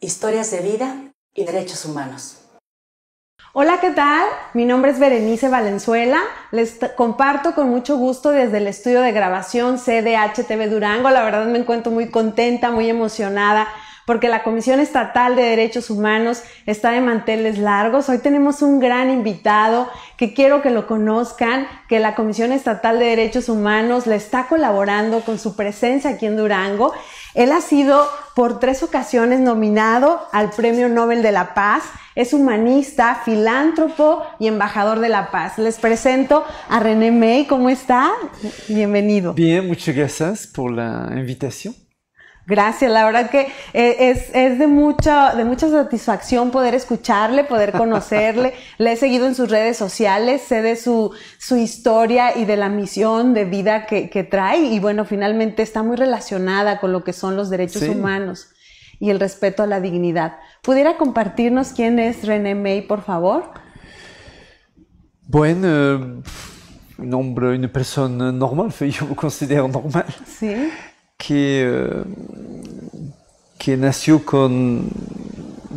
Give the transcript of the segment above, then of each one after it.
historias de vida y derechos humanos. Hola, ¿qué tal? Mi nombre es Berenice Valenzuela. Les comparto con mucho gusto desde el estudio de grabación CDHTV Durango. La verdad me encuentro muy contenta, muy emocionada porque la Comisión Estatal de Derechos Humanos está de manteles largos. Hoy tenemos un gran invitado que quiero que lo conozcan, que la Comisión Estatal de Derechos Humanos le está colaborando con su presencia aquí en Durango él ha sido por tres ocasiones nominado al Premio Nobel de la Paz. Es humanista, filántropo y embajador de la paz. Les presento a René May. ¿Cómo está? Bienvenido. Bien, muchas gracias por la invitación. Gracias, la verdad que eh, es, de, mucha, de mucha satisfacción poder escucharle, poder conocerle. Le he seguido en sus redes sociales, sé de su, historia y de la misión de vida que, trae y bueno, finalmente está muy relacionada con lo que son los derechos humanos y el respeto a la dignidad. ¿Pudiera compartirnos quién es René May, por favor? Bueno, eh, un hombre, una persona normal, yo lo considero normal. Sí. qui que nasceu com,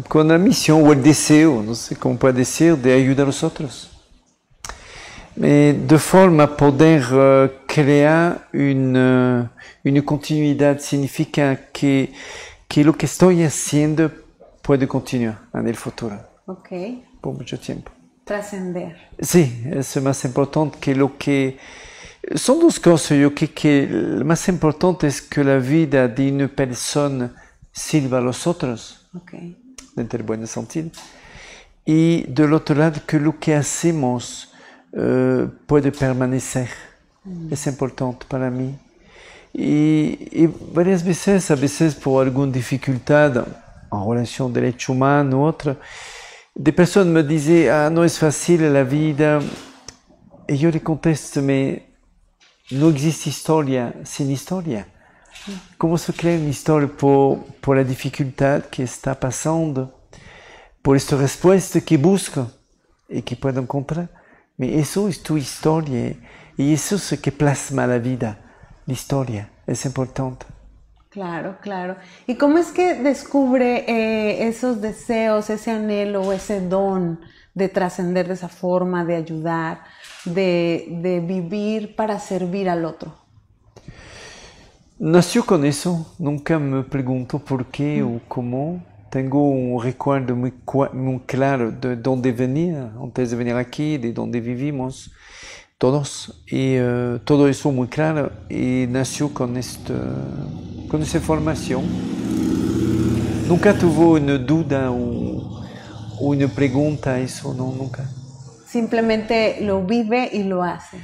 com a missão, ou o desejo, não sei como pode dire, de ajudar les autres. Mais de forma a pouvoir euh, créer une continuité, euh, continuidade significa que, que o que estou fazendo pode continuar no futuro. Ok. Pour muito tempo. Transcender. Sim, sí, é plus important que o que sont deux que Je che, que le plus important est que la vie d'une personne persona à los otros, okay. dentro Et de l'autre côté, que ce que nous peut peut permanecer. Mm. important pour moi. Et Y, y, varias veces, a veces por alguna dificultad en relation de l'être humain ou autre, des personnes me disaient, ah, non, c'est facile la vie. Et je les conteste, mais No existe historia sin historia. ¿Cómo se crea una historia por, la dificultad que está pasando? Por esta respuesta que busco y que puedo encontrar. eso es tu historia y eso es lo que plasma la vida. La historia es importante. Claro, claro. ¿Y cómo es que descubre eh, esos deseos, ese anhelo, ese don de trascender de esa forma, de ayudar? de, vivir para servir al otro? Nació con eso, nunca me pregunto por qué o mm. cómo. Tengo un recuerdo muy, claro de dónde venir antes de venir aquí, de dónde vivimos todos y eh, todo eso muy claro y nació con esta, con formación. Nunca tuvo una duda o, o una pregunta, eso no, nunca simplemente lo vive y lo hace.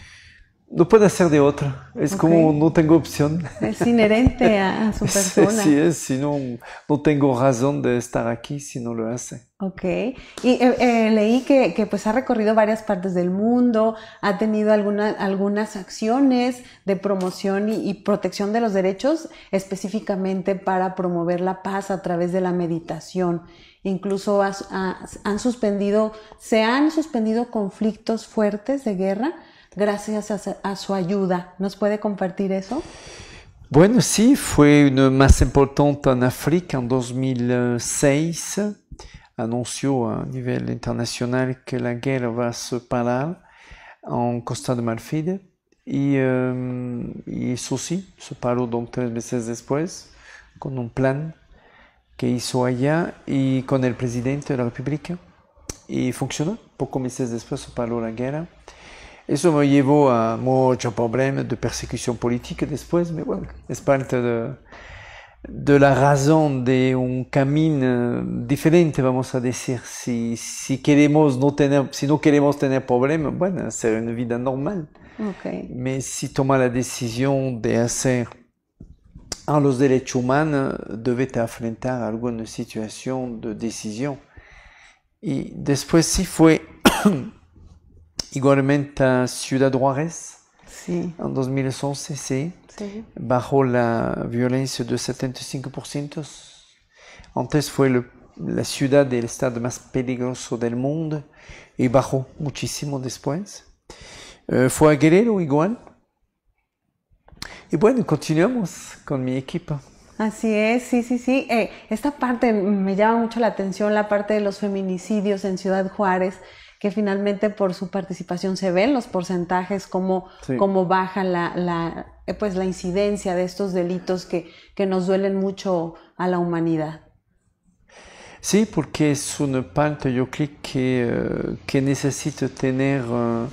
No puede ser de otra, es como no tengo opción. Es inherente a, su persona. Sí, es, si no, tengo razón de estar aquí si no lo hace. Ok, y eh, eh, leí que, pues ha recorrido varias partes del mundo, ha tenido algunas acciones de promoción y, protección de los derechos específicamente para promover la paz a través de la meditación incluso han suspendido, se han suspendido conflictos fuertes de guerra gracias a, su ayuda. ¿Nos puede compartir eso? Bueno, sí, fue una más importante en África en 2006. Anunció a nivel internacional que la guerra va a separar parar en Costa de Marfil em, y, eso sí, se paró tres meses después con un plan que hizo allá et avec le président de la république. Et funcionó. Pocos meses después se paró la Et Eso me llevó a muchos problemas de persécution politique. después, pero c'est es parte de, de la raison. d'un chemin différent, On vamos dire Si, si, queremos no tener, si no queremos tener problemas, bueno, hacer une vie normale. Mais si toma la décision de faire los derechos humanos devait affronter alguna situation de decisión. Y después si fue igualmente a Ciudad Juárez, sí. en 2011, sí, bajo la violencia de 75%. Antes fue la ciudad del estado más peligroso del mundo y bajó muchísimo después. Eh, fue a Guerrero igual, Y bueno, continuamos con mi equipo. Así es, sí, sí, sí. Eh, esta parte me llama mucho la atención, la parte de los feminicidios en Ciudad Juárez, que finalmente por su participación se ven los porcentajes, cómo, baja la, la, eh, pues, la incidencia de estos delitos que, que nos duelen mucho a la humanidad. Sí, porque es una parte, yo creo que, eh, que necesita tener uh,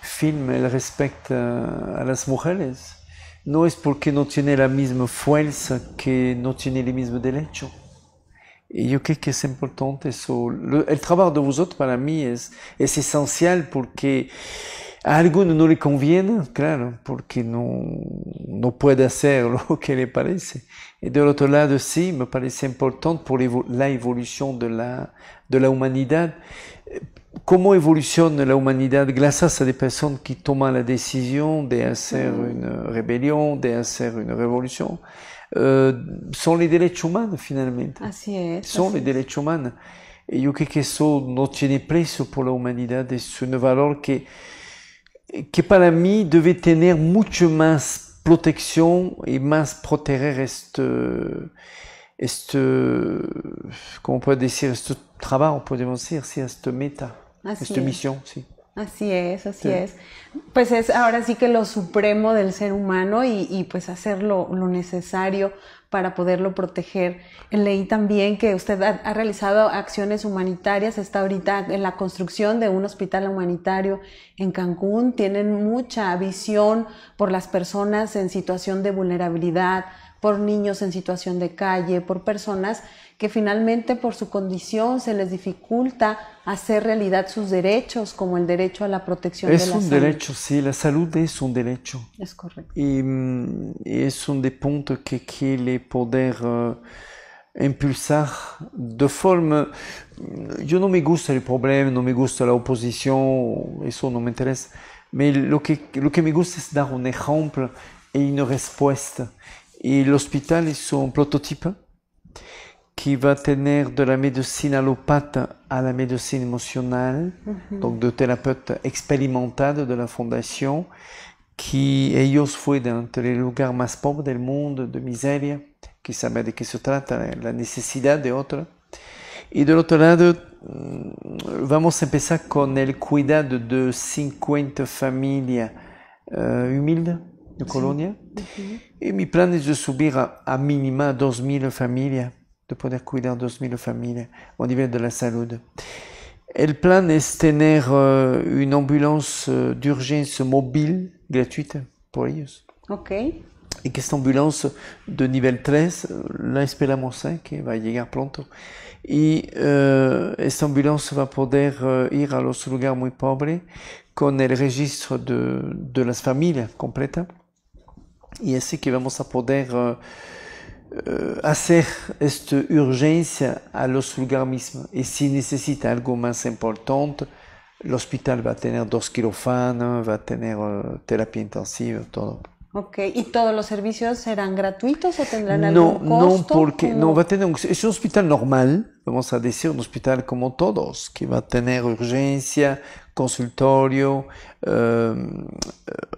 film respecto a las mujeres. No parce porque no tiene la même fuerza que no tiene les mêmes derecho. Et je crois que c'est importante Le, Le travail de autres, vosotros para parce que à parce porque à alguno convient lhe conviene, claro, porque no pouvons pas faire ce que le parece. Et de l'autre lado, sí me parece important évolution la la, de la humanité comment évolutionne la grâce à des personnes qui à la décision d'insérer mm-hmm. une rébellion, d'insérer une révolution euh, Sont les délais humains finalement, Así Sont les délais humains. Et je crois que ça l'humanité tinha une valeur qui pour é uma qui, que, qui par mim, devait tenir beaucoup plus protection et peut protéger este, este, comment on peut dire, à Así es misión, sí. Así es, así es. Pues es ahora sí que lo supremo del ser humano y, pues hacer lo, lo, necesario para poderlo proteger. Leí también que usted ha, realizado acciones humanitarias, está ahorita en la construcción de un hospital humanitario en Cancún, tienen mucha visión por las personas en situación de vulnerabilidad, por niños en situación de calle, por personas que finalmente por su condición se les dificulta hacer realidad sus derechos, como el derecho a la protección de la salud. Es un derecho, sí, la salud es un derecho. Es correcto. Y, mm, es un de puntos que quiere poder eh, impulsar de forma... Mm, yo no me gusta el problema, no me gusta la oposición, eso no me interesa. Pero lo que, lo que me gusta es dar un ejemplo y una respuesta. Et l'hôpital est son prototype qui va tenir de la médecine allopathe à la médecine émotionnelle, mhm. donc de thérapeute expérimentale de la fondation, qui est dans les lieux les plus pauvres du monde, de misère, qui sabe de qui se trata, la nécessité de Et et l'autre côté, lado, euh, vamos commencer con le cuidado de 50 familles euh, humides de colonie. Mhm. et mon plan est de subir à minima 12 000 familles de pouvoir cuidar 2.000 au niveau de la santé le e plan est tenir eh, une ambulance eh, d'urgence mobile gratuite pour eux Ok. Et que cette ambulance de niveau 13, la espérons 5, va y pronto. Et euh, cette ambulance va pouvoir eh, ir à los lugares muy pobres con le registre de, de las familias complète et ainsi que vamos a poder eh, hacer esta urgencia a los lugares mismos. Y si necesita algo más importante, l'hôpital va tenir tener dos va tenir tener eh, intensive ¿y todos los servicios serán gratuitos o tendrán algún costo? No, porque no va a tener un, es un hospital normal, vamos a decir un hospital como todos, que va a tener urgencia, consultorio, em,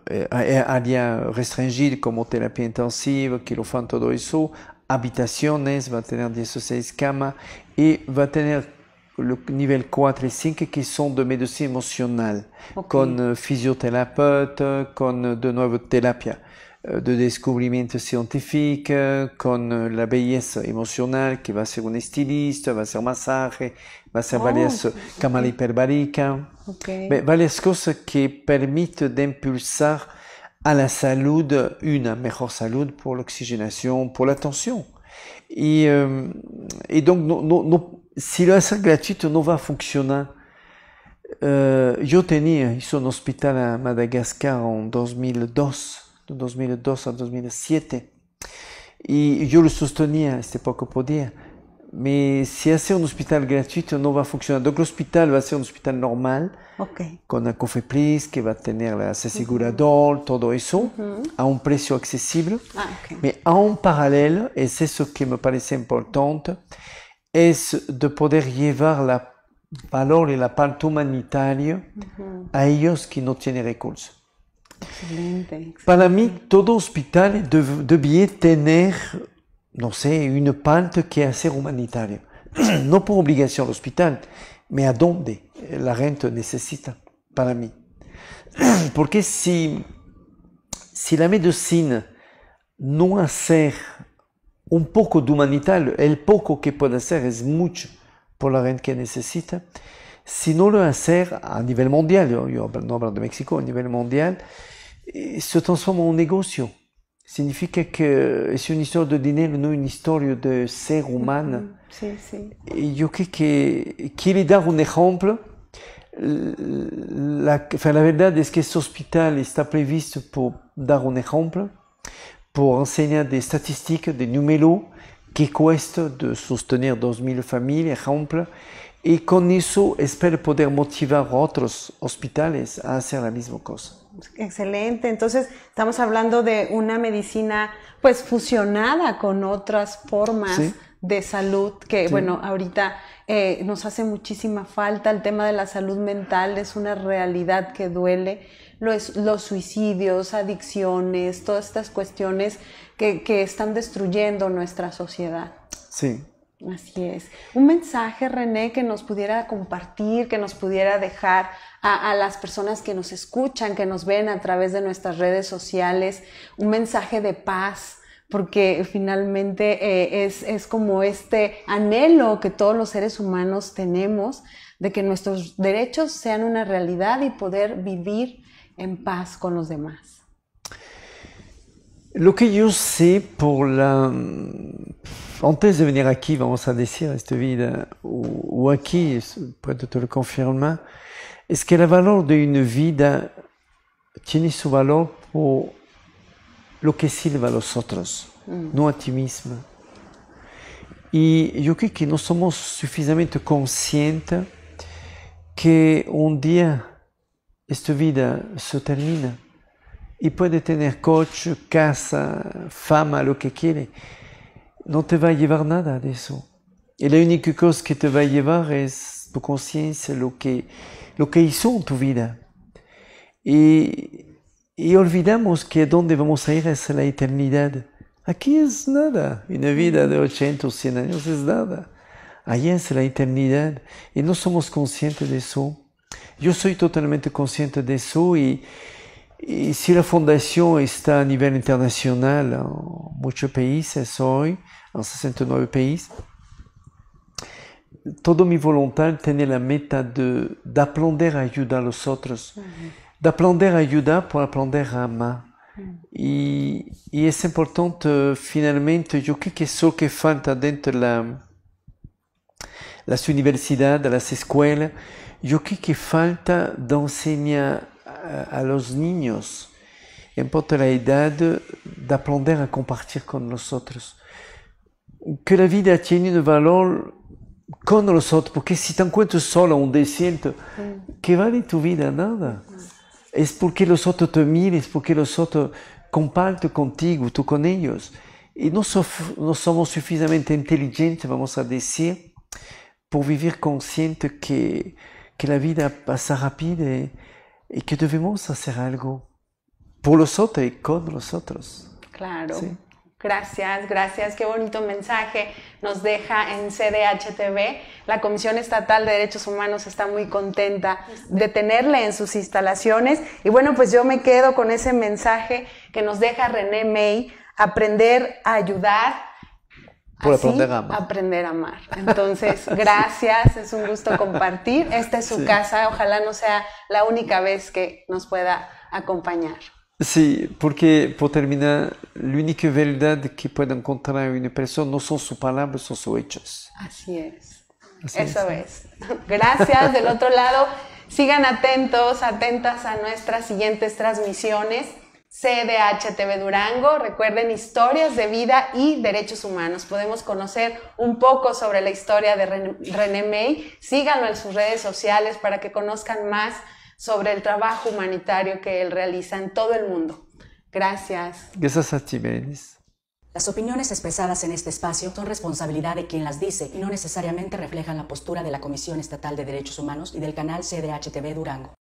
eh, eh, eh, área restringida como terapia intensiva, que todo eso, habitaciones, va a tener 16 camas y va a tener le niveau 4 et 5 qui sont de médecine émotionnelle, okay. Euh, physiothérapeute, comme euh, de nouvelles thérapies euh, de découvertes scientifique, comme la émotionnelle qui va sur un styliste, va sur un massage, va sur oh, ah, Okay. Mais choses qui permettent d'impulser à la santé, une meilleure santé pour l'oxygénation, pour l'attention. Et euh, Et donc, si la sangue ne va va fonctionner, je euh, Je isso no hospital à Madagascar en 2002, de 2002 à 2007, et le soutenais à cette époque pour dire mais si c'est un hôpital gratuit, ne va fonctionner. Donc l'hôpital va être un hôpital normal, qu'on a fait plus, qui va tenir la sécurité tout ça, todo un prix accessible. Ah, mais en parallèle, et c'est ce qui me paraissait important, est de pouvoir llevar la valeur et la part humanitaire mhm. à ceux qui n'ont pas de ressources. Pour tout tout tout devrait avoir donc c'est une pente qui est assez humanitaire. non pour obligation l'hôpital, mais à donde la rente nécessite, pour Pourquoi Parce si, si la médecine non sert un peu d'humanité, le peu poco que peut faire, est beaucoup pour la rente qu'elle nécessite. si non le à à niveau mondial, je parle no hablo de eh, un niveau mondial, il se transforme en négociant signifie que c'est une histoire de dîner, non une histoire de ser humain. Sí, sí. Yo creo que quiere dar un exemple. La, enfin, la vérité es que cet hôpital est prévu pour donner un exemple, pour enseigner des statistiques, de numéros, qui cuesta de soutenir 2.000 familles, ejemplo, y con eso espero poder motivar a otros hospitales a hacer la même chose. Excelente. Entonces, estamos hablando de una medicina pues fusionada con otras formas de salud que, bueno, ahorita eh, nos hace muchísima falta. El tema de la salud mental es una realidad que duele. Los, los suicidios, adicciones, todas estas cuestiones que, que están destruyendo nuestra sociedad. Sí, Así es. Un mensaje, René, que nos pudiera compartir, que nos pudiera dejar a, las personas que nos escuchan, que nos ven a través de nuestras redes sociales, un mensaje de paz, porque finalmente eh, es, es como este anhelo que todos los seres humanos tenemos de que nuestros derechos sean una realidad y poder vivir en paz con los demás. Lo que yo sé por la Antes de venir aquí, vamos a decir ou ou o, je peux te confirmer? Est-ce que la valeur d'une vie a son su valor por lo que sirve a los otros, mm. no a ti Y yo que nous sommes suffisamment conscientes que un día esta vida se termina y puede tener coach, casa, femme, lo que quiere no te va a llevar nada de eso. Y la única cosa que te va a llevar es tu conciencia, lo que, lo que hizo en tu vida. Y, y olvidamos que dónde vamos a ir es a la eternidad. Aquí es nada. Una vida de ochenta o 100 años es nada. Allí es la eternidad. Y no somos conscientes de eso. Yo soy totalmente consciente de eso y, Et si la Fondation à à niveau international, en muchos países pays, en 69 pays, todo mi voluntad tiene la meta de, aprender a ayudar a los otros, de aprender à ayudar por aprender a amar. important finalement, y, yo creo que eso que falta dentro de la, las dans de las escuelas, yo creo que falta de a los niños, importa la edad, d'apprendre à compartir con los autres Que la vida tiene un valor con autres parce que si te encuentras solo on un que ¿qué vale tu vida? Nada. Es que los otros te miran, es porque los otros comparten contigo, tú con ellos. Y no, so no somos suficientemente inteligentes, vamos a decir, pour vivre consciente que, que la vida pasa rápida ¿eh? y que debemos hacer algo por los otros y con los otros. Claro. Gracias, gracias. Qué bonito mensaje nos deja en CDHTV. La Comisión Estatal de Derechos Humanos está muy contenta de tenerle en sus instalaciones. Y bueno, pues yo me quedo con ese mensaje que nos deja René May, aprender a ayudar aprender a amar. Entonces, gracias, es un gusto compartir. Esta es su casa, ojalá no sea la única vez que nos pueda acompañar. Sí, porque por terminar, la única verdad que puede encontrar una persona no son sus palabras, son sus hechos. Así es. Eso es. Gracias. Del otro lado, sigan atentos, atentas a nuestras siguientes transmisiones. CDHTV Durango. Recuerden historias de vida y derechos humanos. Podemos conocer un poco sobre la historia de René May. Síganlo en sus redes sociales para que conozcan más sobre el trabajo humanitario que él realiza en todo el mundo. Gracias. Gracias a Las opiniones expresadas en este espacio son responsabilidad de quien las dice y no necesariamente reflejan la postura de la Comisión Estatal de Derechos Humanos y del canal CDHTV Durango.